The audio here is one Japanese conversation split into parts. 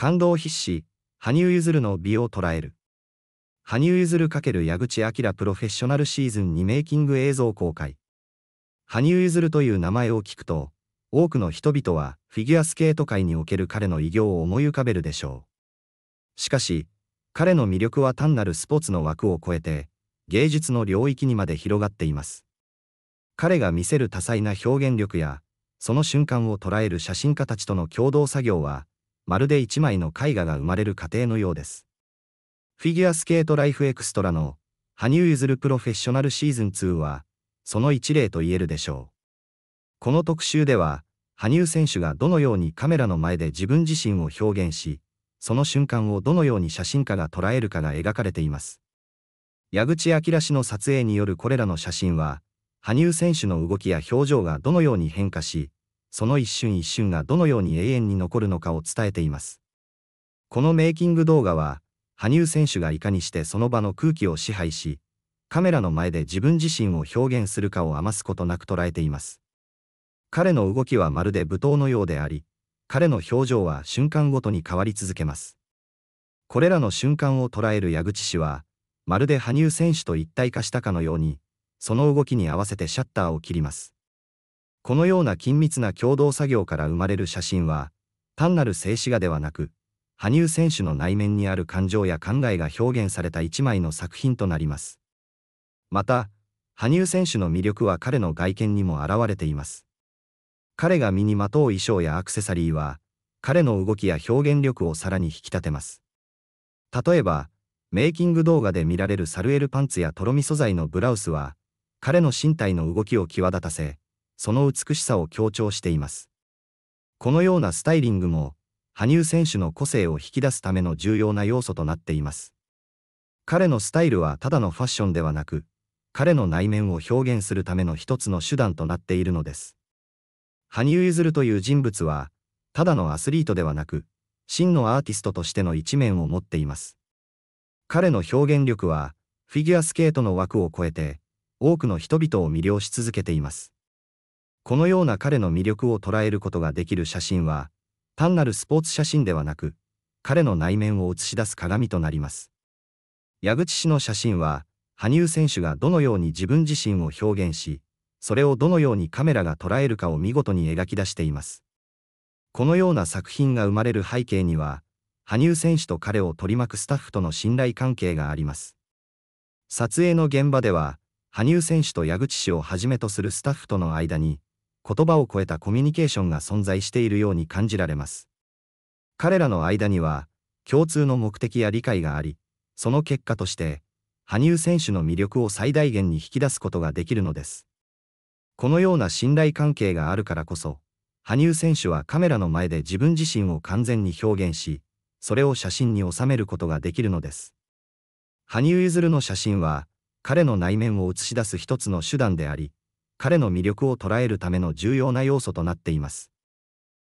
感動必至、羽生結弦の美を捉える。羽生結弦×矢口明プロフェッショナルシーズン2メイキング映像公開。羽生結弦という名前を聞くと、多くの人々はフィギュアスケート界における彼の偉業を思い浮かべるでしょう。しかし、彼の魅力は単なるスポーツの枠を超えて、芸術の領域にまで広がっています。彼が見せる多彩な表現力や、その瞬間を捉える写真家たちとの共同作業は、まるで一枚の絵画が生まれる過程のようです。フィギュアスケートライフエクストラの羽生結弦プロフェッショナルシーズン2は、その一例と言えるでしょう。この特集では、羽生選手がどのようにカメラの前で自分自身を表現し、その瞬間をどのように写真家が捉えるかが描かれています。矢口明氏の撮影によるこれらの写真は、羽生選手の動きや表情がどのように変化し、その一瞬一瞬がどのように永遠に残るのかを伝えています。このメイキング動画は、羽生選手がいかにしてその場の空気を支配し、カメラの前で自分自身を表現するかを余すことなく捉えています。彼の動きはまるで舞踏のようであり、彼の表情は瞬間ごとに変わり続けます。これらの瞬間を捉える矢口氏は、まるで羽生選手と一体化したかのように、その動きに合わせてシャッターを切ります。このような緊密な共同作業から生まれる写真は、単なる静止画ではなく、羽生選手の内面にある感情や考えが表現された一枚の作品となります。また、羽生選手の魅力は彼の外見にも表れています。彼が身にまとう衣装やアクセサリーは、彼の動きや表現力をさらに引き立てます。例えば、メイキング動画で見られるサルエルパンツやとろみ素材のブラウスは、彼の身体の動きを際立たせ、その美しさを強調しています。このようなスタイリングも、羽生選手の個性を引き出すための重要な要素となっています。彼のスタイルはただのファッションではなく、彼の内面を表現するための一つの手段となっているのです。羽生結弦という人物は、ただのアスリートではなく、真のアーティストとしての一面を持っています。彼の表現力は、フィギュアスケートの枠を超えて、多くの人々を魅了し続けています。このような彼の魅力を捉えることができる写真は、単なるスポーツ写真ではなく、彼の内面を映し出す鏡となります。矢口氏の写真は、羽生選手がどのように自分自身を表現し、それをどのようにカメラが捉えるかを見事に描き出しています。このような作品が生まれる背景には、羽生選手と彼を取り巻くスタッフとの信頼関係があります。撮影の現場では、羽生選手と矢口氏をはじめとするスタッフとの間に、言葉を超えたコミュニケーションが存在しているように感じられます。彼らの間には、共通の目的や理解があり、その結果として、羽生選手の魅力を最大限に引き出すことができるのです。このような信頼関係があるからこそ、羽生選手はカメラの前で自分自身を完全に表現し、それを写真に収めることができるのです。羽生結弦の写真は、彼の内面を映し出す一つの手段であり、彼の魅力を捉えるための重要な要素となっています。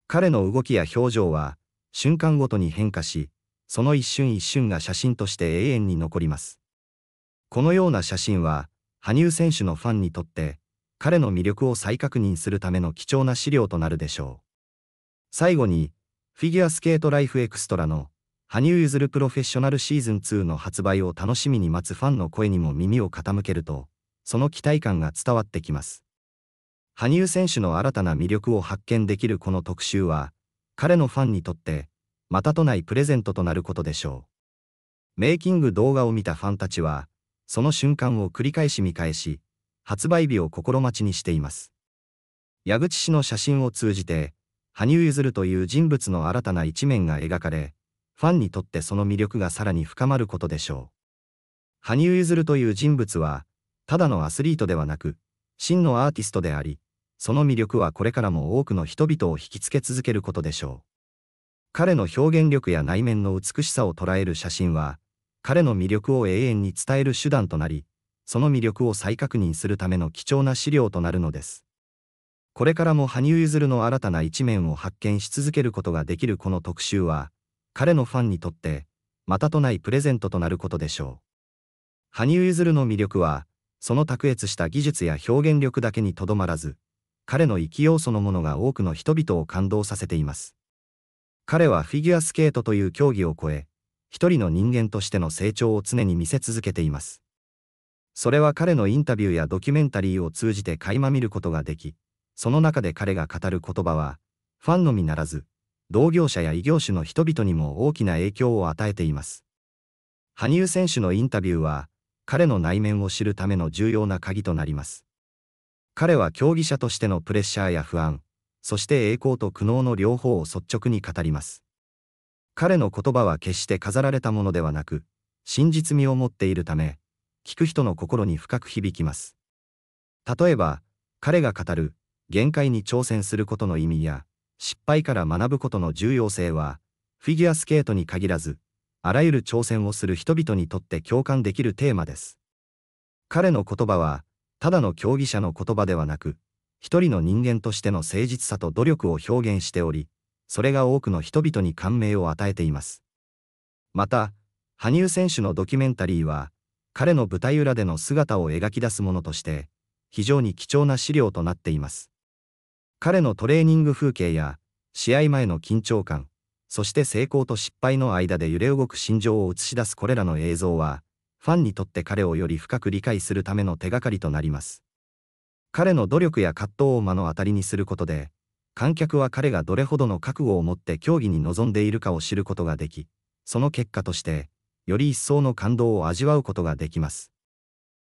彼の動きや表情は、瞬間ごとに変化し、その一瞬一瞬が写真として永遠に残ります。このような写真は、羽生選手のファンにとって、彼の魅力を再確認するための貴重な資料となるでしょう。最後に、フィギュアスケートライフエクストラの、羽生結弦プロフェッショナルシーズン2の発売を楽しみに待つファンの声にも耳を傾けると、その期待感が伝わってきます。羽生選手の新たな魅力を発見できるこの特集は、彼のファンにとって、またとないプレゼントとなることでしょう。メイキング動画を見たファンたちは、その瞬間を繰り返し見返し、発売日を心待ちにしています。矢口氏の写真を通じて、羽生結弦という人物の新たな一面が描かれ、ファンにとってその魅力がさらに深まることでしょう。羽生結弦という人物は、ただのアスリートではなく、真のアーティストであり、その魅力はこれからも多くの人々を引きつけ続けることでしょう。彼の表現力や内面の美しさを捉える写真は、彼の魅力を永遠に伝える手段となり、その魅力を再確認するための貴重な資料となるのです。これからも羽生結弦の新たな一面を発見し続けることができるこの特集は、彼のファンにとって、またとないプレゼントとなることでしょう。羽生結弦の魅力は、その卓越した技術や表現力だけにとどまらず、彼の生きようそのものが多くの人々を感動させています。彼はフィギュアスケートという競技を超え、一人の人間としての成長を常に見せ続けています。それは彼のインタビューやドキュメンタリーを通じて垣間見ることができ、その中で彼が語る言葉は、ファンのみならず、同業者や異業種の人々にも大きな影響を与えています。羽生選手のインタビューは、彼の内面を知るための重要な鍵となります。彼は競技者としてのプレッシャーや不安、そして栄光と苦悩の両方を率直に語ります。彼の言葉は決して飾られたものではなく、真実味を持っているため、聞く人の心に深く響きます。例えば、彼が語る、限界に挑戦することの意味や、失敗から学ぶことの重要性は、フィギュアスケートに限らず、あらゆる挑戦をする人々にとって共感できるテーマです。彼の言葉は、ただの競技者の言葉ではなく、一人の人間としての誠実さと努力を表現しており、それが多くの人々に感銘を与えています。また、羽生選手のドキュメンタリーは、彼の舞台裏での姿を描き出すものとして、非常に貴重な資料となっています。彼のトレーニング風景や、試合前の緊張感、そして成功と失敗の間で揺れ動く心情を映し出すこれらの映像は、ファンにとって彼をより深く理解するための手がかりとなります。彼の努力や葛藤を目の当たりにすることで、観客は彼がどれほどの覚悟を持って競技に臨んでいるかを知ることができ、その結果として、より一層の感動を味わうことができます。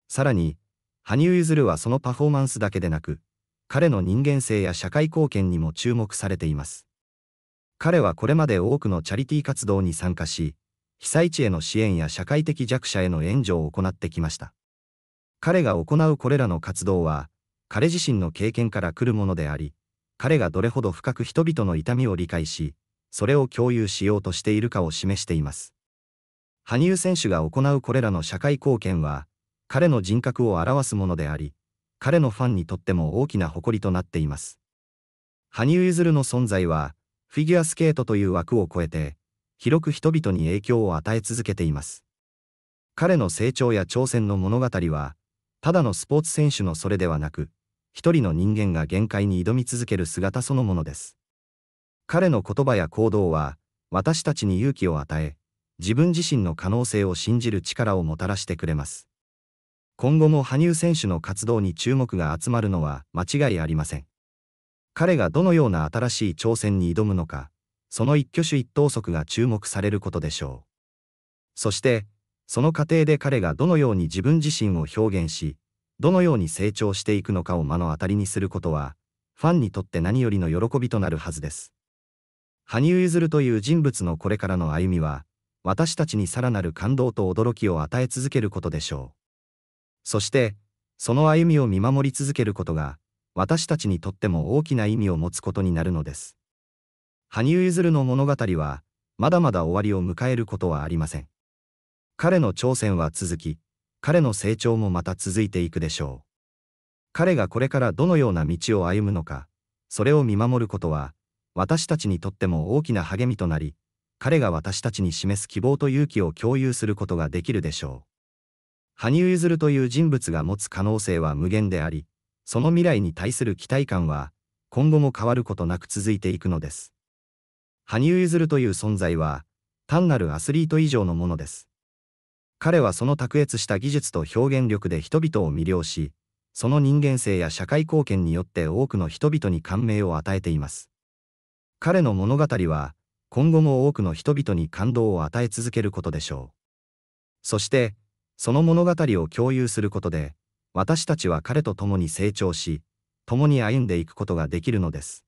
さらに、羽生結弦はそのパフォーマンスだけでなく、彼の人間性や社会貢献にも注目されています。彼はこれまで多くのチャリティー活動に参加し、被災地への支援や社会的弱者への援助を行ってきました。彼が行うこれらの活動は、彼自身の経験から来るものであり、彼がどれほど深く人々の痛みを理解し、それを共有しようとしているかを示しています。羽生選手が行うこれらの社会貢献は、彼の人格を表すものであり、彼のファンにとっても大きな誇りとなっています。羽生結弦の存在は、フィギュアスケートという枠を超えて、広く人々に影響を与え続けています。彼の成長や挑戦の物語は、ただのスポーツ選手のそれではなく、一人の人間が限界に挑み続ける姿そのものです。彼の言葉や行動は、私たちに勇気を与え、自分自身の可能性を信じる力をもたらしてくれます。今後も羽生選手の活動に注目が集まるのは間違いありません。彼がどのような新しい挑戦に挑むのか、その一挙手一投足が注目されることでしょう。そして、その過程で彼がどのように自分自身を表現し、どのように成長していくのかを目の当たりにすることは、ファンにとって何よりの喜びとなるはずです。羽生結弦という人物のこれからの歩みは、私たちにさらなる感動と驚きを与え続けることでしょう。そして、その歩みを見守り続けることが、私たちにとっても大きな意味を持つことになるのです。羽生結弦の物語は、まだまだ終わりを迎えることはありません。彼の挑戦は続き、彼の成長もまた続いていくでしょう。彼がこれからどのような道を歩むのか、それを見守ることは、私たちにとっても大きな励みとなり、彼が私たちに示す希望と勇気を共有することができるでしょう。羽生結弦という人物が持つ可能性は無限であり、その未来に対する期待感は、今後も変わることなく続いていくのです。羽生結弦という存在は、単なるアスリート以上のものです。彼はその卓越した技術と表現力で人々を魅了し、その人間性や社会貢献によって多くの人々に感銘を与えています。彼の物語は、今後も多くの人々に感動を与え続けることでしょう。そして、その物語を共有することで、私たちは彼と共に成長し、共に歩んでいくことができるのです。